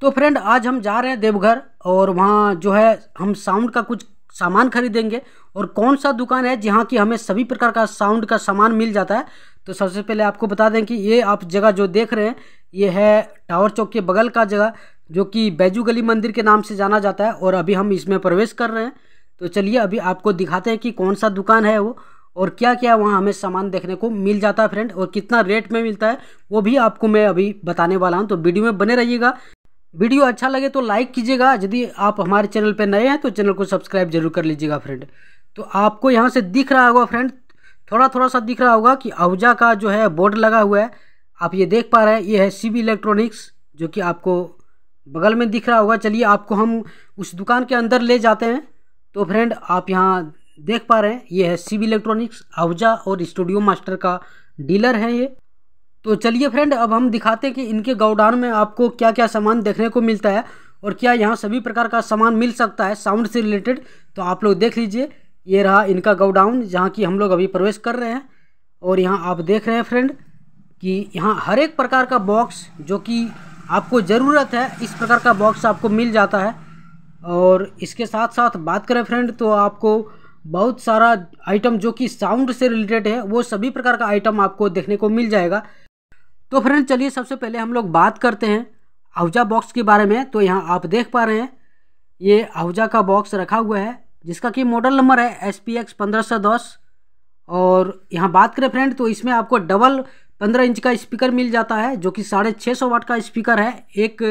तो फ्रेंड आज हम जा रहे हैं देवघर और वहाँ जो है हम साउंड का कुछ सामान खरीदेंगे और कौन सा दुकान है जहाँ की हमें सभी प्रकार का साउंड का सामान मिल जाता है तो सबसे पहले आपको बता दें कि ये आप जगह जो देख रहे हैं ये है टावर चौक के बगल का जगह जो कि बैजू गली मंदिर के नाम से जाना जाता है और अभी हम इसमें प्रवेश कर रहे हैं तो चलिए अभी आपको दिखाते हैं कि कौन सा दुकान है वो और क्या क्या वहाँ हमें सामान देखने को मिल जाता है फ्रेंड और कितना रेट में मिलता है वो भी आपको मैं अभी बताने वाला हूँ तो वीडियो में बने रहिएगा वीडियो अच्छा लगे तो लाइक कीजिएगा यदि आप हमारे चैनल पर नए हैं तो चैनल को सब्सक्राइब जरूर कर लीजिएगा फ्रेंड तो आपको यहाँ से दिख रहा होगा फ्रेंड थोड़ा थोड़ा सा दिख रहा होगा कि आहूजा का जो है बोर्ड लगा हुआ है आप ये देख पा रहे हैं ये है सी इलेक्ट्रॉनिक्स जो कि आपको बगल में दिख रहा होगा चलिए आपको हम उस दुकान के अंदर ले जाते हैं तो फ्रेंड आप यहाँ देख पा रहे हैं ये है सी इलेक्ट्रॉनिक्स आहूजा और स्टूडियो मास्टर का डीलर है ये तो चलिए फ्रेंड अब हम दिखाते हैं कि इनके गोडाउन में आपको क्या क्या सामान देखने को मिलता है और क्या यहाँ सभी प्रकार का सामान मिल सकता है साउंड से रिलेटेड तो आप लोग देख लीजिए ये रहा इनका गोडाउन जहाँ की हम लोग अभी प्रवेश कर रहे हैं और यहाँ आप देख रहे हैं फ्रेंड कि यहाँ हर एक प्रकार का बॉक्स जो कि आपको ज़रूरत है इस प्रकार का बॉक्स आपको मिल जाता है और इसके साथ साथ बात करें फ्रेंड तो आपको बहुत सारा आइटम जो कि साउंड से रिलेटेड है वो सभी प्रकार का आइटम आपको देखने को मिल जाएगा तो फ्रेंड चलिए सबसे पहले हम लोग बात करते हैं आहुजा बॉक्स के बारे में तो यहाँ आप देख पा रहे हैं ये आहुजा का बॉक्स रखा हुआ है जिसका कि मॉडल नंबर है एस पी एक्स पंद्रह सौ दस और यहाँ बात करें फ्रेंड तो इसमें आपको डबल पंद्रह इंच का स्पीकर मिल जाता है जो कि साढ़े छः सौ वाट का स्पीकर है एक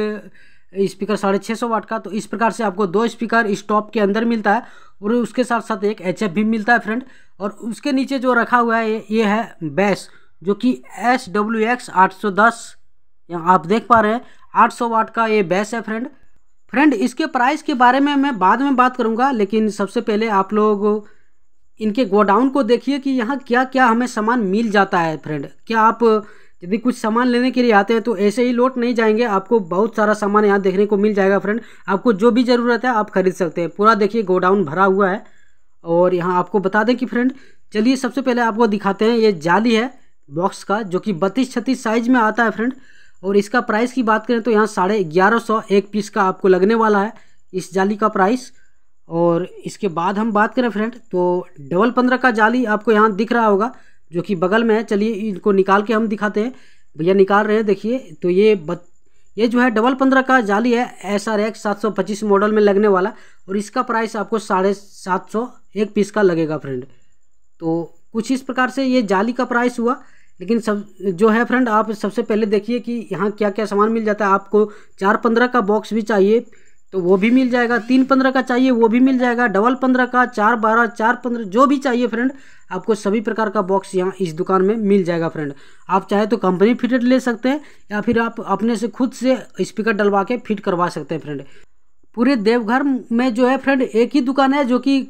स्पीकर साढ़े छः सौ वाट का तो इस प्रकार से आपको दो स्पीकर स्टॉप के अंदर मिलता है और उसके साथ साथ एक एच भी मिलता है फ्रेंड और उसके नीचे जो रखा हुआ है ये है बेस जो कि एस डब्ल्यू एक्स आठ सौ दस आप देख पा रहे हैं आठ सौ वाट का ये बेस है फ्रेंड फ्रेंड इसके प्राइस के बारे में मैं बाद में बात करूंगा लेकिन सबसे पहले आप लोग इनके गोडाउन को देखिए कि यहाँ क्या क्या हमें सामान मिल जाता है फ्रेंड क्या आप यदि कुछ सामान लेने के लिए आते हैं तो ऐसे ही लौट नहीं जाएंगे आपको बहुत सारा सामान यहाँ देखने को मिल जाएगा फ्रेंड आपको जो भी ज़रूरत है आप खरीद सकते हैं पूरा देखिए गोडाउन भरा हुआ है और यहाँ आपको बता दें कि फ्रेंड चलिए सबसे पहले आपको दिखाते हैं ये जाली है बॉक्स का जो कि बत्तीस छत्तीस साइज में आता है फ्रेंड और इसका प्राइस की बात करें तो यहाँ साढ़े ग्यारह सौ एक पीस का आपको लगने वाला है इस जाली का प्राइस और इसके बाद हम बात करें फ्रेंड तो डबल पंद्रह का जाली आपको यहाँ दिख रहा होगा जो कि बगल में है चलिए इनको निकाल के हम दिखाते हैं भैया निकाल रहे हैं देखिए तो ये बत ये जो है डबल पंद्रह का जाली है एस आर एक्स सात सौ पच्चीस मॉडल में लगने वाला और इसका प्राइस आपको साढ़े सात सौ एक पीस का लगेगा फ्रेंड तो कुछ इस प्रकार से ये जाली का प्राइस हुआ लेकिन सब जो है फ्रेंड आप सबसे पहले देखिए कि यहाँ क्या क्या सामान मिल जाता है आपको चार पंद्रह का बॉक्स भी चाहिए तो वो भी मिल जाएगा तीन पंद्रह का चाहिए वो भी मिल जाएगा डबल पंद्रह का चार बारह चार पंद्रह जो भी चाहिए फ्रेंड आपको सभी प्रकार का बॉक्स यहाँ इस दुकान में मिल जाएगा फ्रेंड आप चाहे तो कंपनी फिटेड ले सकते हैं या फिर आप अपने से खुद से स्पीकर डलवा के फिट करवा सकते हैं फ्रेंड पूरे देवघर में जो है फ्रेंड एक ही दुकान है जो कि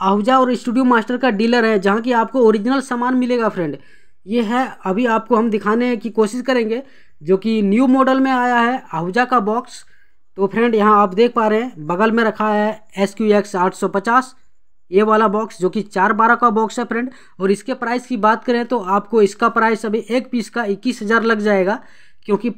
आहूजा और स्टूडियो मास्टर का डीलर है जहाँ की आपको ओरिजिनल सामान मिलेगा फ्रेंड ये है अभी आपको हम दिखाने की कोशिश करेंगे जो कि न्यू मॉडल में आया है आहूजा का बॉक्स तो फ्रेंड यहाँ आप देख पा रहे हैं बगल में रखा है एस क्यू एक्स आठ सौ पचास ये वाला बॉक्स जो कि चार बारह का बॉक्स है फ्रेंड और इसके प्राइस की बात करें तो आपको इसका प्राइस अभी एक पीस का इक्कीस हज़ार लग जाएगा क्योंकि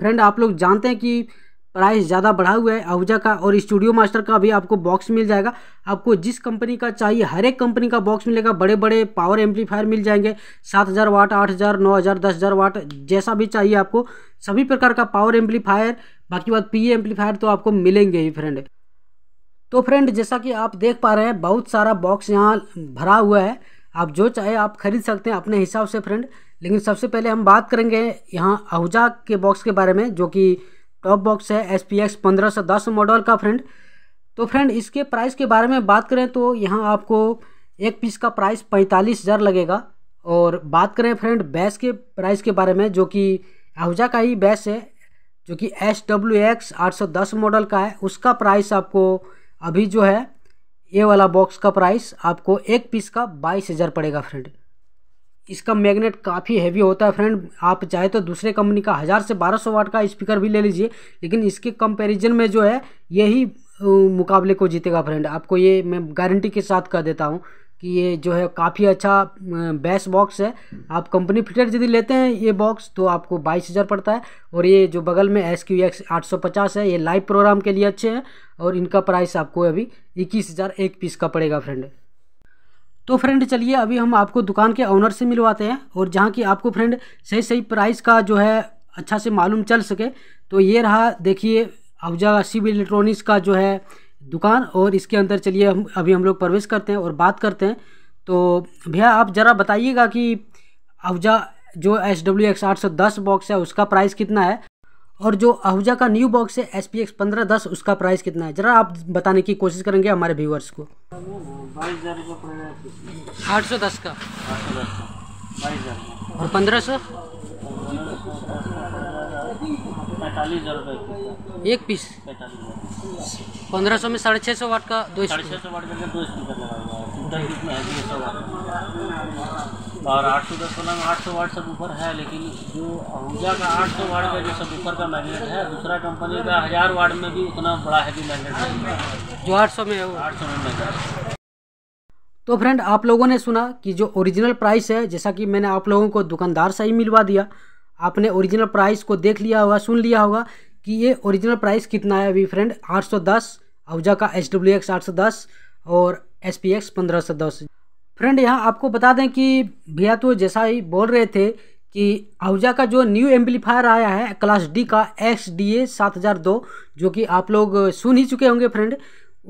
फ्रेंड आप लोग जानते हैं कि प्राइस ज़्यादा बढ़ा हुआ है आहूजा का और स्टूडियो मास्टर का भी आपको बॉक्स मिल जाएगा आपको जिस कंपनी का चाहिए हर एक कंपनी का बॉक्स मिलेगा बड़े बड़े पावर एम्पलीफायर मिल जाएंगे सात हज़ार वाट आठ हज़ार नौ हज़ार दस हज़ार वाट जैसा भी चाहिए आपको सभी प्रकार का पावर एम्पलीफायर बाकी बात पी एम्पलीफायर तो आपको मिलेंगे ही फ्रेंड तो फ्रेंड जैसा कि आप देख पा रहे हैं बहुत सारा बॉक्स यहाँ भरा हुआ है आप जो चाहे आप खरीद सकते हैं अपने हिसाब से फ्रेंड लेकिन सबसे पहले हम बात करेंगे यहाँ आहूजा के बॉक्स के बारे में जो कि टॉप बॉक्स है एस पी एक्स पंद्रह सौ दस मॉडल का फ्रेंड तो फ्रेंड इसके प्राइस के बारे में बात करें तो यहाँ आपको एक पीस का प्राइस पैंतालीस हज़ार लगेगा और बात करें फ्रेंड बैस के प्राइस के बारे में जो कि आहूजा का ही बैस है जो कि एस डब्ल्यू एक्स आठ सौ दस मॉडल का है उसका प्राइस आपको अभी जो है ये वाला बॉक्स का प्राइस आपको एक पीस का बाईस हज़ार पड़ेगा फ्रेंड इसका मैग्नेट काफ़ी हैवी होता है फ्रेंड आप चाहे तो दूसरे कंपनी का हज़ार से बारह सौ वाट का स्पीकर भी ले लीजिए लेकिन इसके कंपैरिजन में जो है यही मुकाबले को जीतेगा फ्रेंड आपको ये मैं गारंटी के साथ कह देता हूँ कि ये जो है काफ़ी अच्छा बेस बॉक्स है आप कंपनी फिटेड यदि लेते हैं ये बॉक्स तो आपको बाईस हज़ार पड़ता है और ये जो बगल में एस क्यू एक्स आठ सौ पचास है ये लाइव प्रोग्राम के लिए अच्छे हैं और इनका प्राइस आपको अभी इक्कीस हज़ार एक पीस का पड़ेगा फ्रेंड तो फ्रेंड चलिए अभी हम आपको दुकान के ऑनर से मिलवाते हैं और जहाँ की आपको फ्रेंड सही सही प्राइस का जो है अच्छा से मालूम चल सके तो ये रहा देखिए अफजा शिव इलेक्ट्रॉनिक्स का जो है दुकान और इसके अंदर चलिए हम अभी हम लोग प्रवेश करते हैं और बात करते हैं तो भैया आप ज़रा बताइएगा कि अफजा जो एस डब्ल्यू एक्स आठ सौ दस बॉक्स है उसका प्राइस कितना है और जो आहूजा का न्यू बॉक्स है एस पी एक्स पंद्रह दस उसका प्राइस कितना है ज़रा आप बताने की कोशिश करेंगे हमारे व्यूअर्स को आठ सौ दस का और पंद्रह सौ एक पीस पंद्रह सौ में साढ़े छः सौ वाट का दो सौ वाट का दो और आठ सौ दस वाला में आठ सौ वाट सब ऊपर है लेकिन जो अहूजा का आठ सौ वाट का जो सब ऊपर का मैगनेट है दूसरा कंपनी का हज़ार वाट में भी उतना बड़ा हैवी मैगनेट जो आठ सौ में है वो आठ सौ में मैगनेट तो फ्रेंड आप लोगों ने सुना कि जो ओरिजिनल प्राइस है जैसा कि मैंने आप लोगों को दुकानदार से ही मिलवा दिया आपने ओरिजिनल प्राइस को देख लिया होगा सुन लिया होगा कि ये ओरिजिनल प्राइस कितना है अभी फ्रेंड 810 सौ का एच डब्ल्यू एक्स और एस पी एक्स पंद्रह फ्रेंड यहाँ आपको बता दें कि भैया तो जैसा ही बोल रहे थे कि आहूजा का जो न्यू एम्पलीफायर आया है क्लास डी का एक्स डी ए सात हज़ार दो जो कि आप लोग सुन ही चुके होंगे फ्रेंड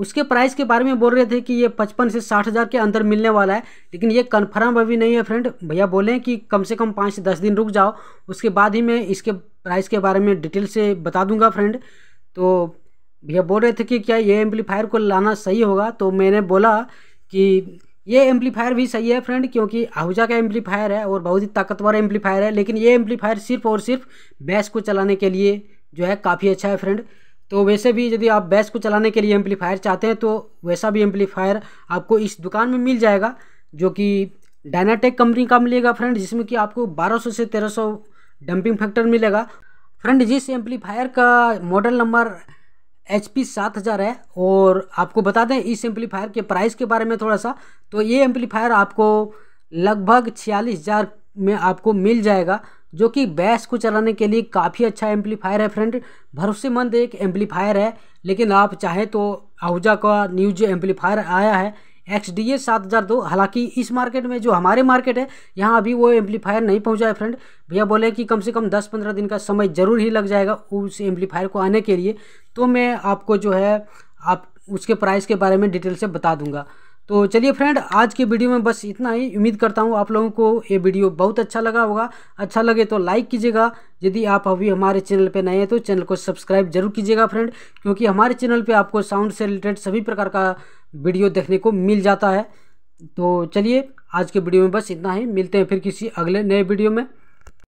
उसके प्राइस के बारे में बोल रहे थे कि ये पचपन से साठ हज़ार के अंदर मिलने वाला है लेकिन ये कन्फर्म अभी नहीं है फ्रेंड भैया बोले कि कम से कम पाँच से दस दिन रुक जाओ उसके बाद ही मैं इसके प्राइस के बारे में डिटेल से बता दूंगा फ्रेंड तो भैया बोल रहे थे कि क्या ये एम्पलीफायर को लाना सही होगा तो मैंने बोला कि ये एम्पलीफायर भी सही है फ्रेंड क्योंकि आहूजा का एम्पलीफायर है और बहुत ही ताकतवर एम्पलीफायर है लेकिन ये एम्पलीफायर सिर्फ और सिर्फ बैस को चलाने के लिए जो है काफ़ी अच्छा है फ्रेंड तो वैसे भी यदि आप बैस को चलाने के लिए एम्पलीफायर चाहते हैं तो वैसा भी एम्पलीफायर आपको इस दुकान में मिल जाएगा जो कि डायनाटेक कंपनी का मिलेगा फ्रेंड जिसमें कि आपको 1200 से 1300 डंपिंग फैक्टर मिलेगा फ्रेंड जिस एम्पलीफायर का मॉडल नंबर एच पी सात हज़ार है और आपको बता दें इस एम्पलीफायर के प्राइस के बारे में थोड़ा सा तो ये एम्पलीफायर आपको लगभग छियालीस हज़ार में आपको मिल जाएगा जो कि बैस को चलाने के लिए काफ़ी अच्छा एम्पलीफायर है फ्रेंड भरोसेमंद एक एम्पलीफायर है लेकिन आप चाहें तो आहूजा का न्यू जो एम्पलीफायर आया है एक्स डी ए सात हज़ार दो हालाँकि इस मार्केट में जो हमारे मार्केट है यहाँ अभी वो एम्पलीफायर नहीं पहुँचा है फ्रेंड भैया बोले कि कम से कम दस पंद्रह दिन का समय ज़रूर ही लग जाएगा उस एम्पलीफायर को आने के लिए तो मैं आपको जो है आप उसके प्राइस के बारे में डिटेल से बता दूंगा तो चलिए फ्रेंड आज के वीडियो में बस इतना ही उम्मीद करता हूँ आप लोगों को ये वीडियो बहुत अच्छा लगा होगा अच्छा लगे तो लाइक कीजिएगा यदि आप अभी हमारे चैनल पे नए हैं तो चैनल को सब्सक्राइब जरूर कीजिएगा फ्रेंड क्योंकि हमारे चैनल पे आपको साउंड से रिलेटेड सभी प्रकार का वीडियो देखने को मिल जाता है तो चलिए आज के वीडियो में बस इतना ही मिलते हैं फिर किसी अगले नए वीडियो में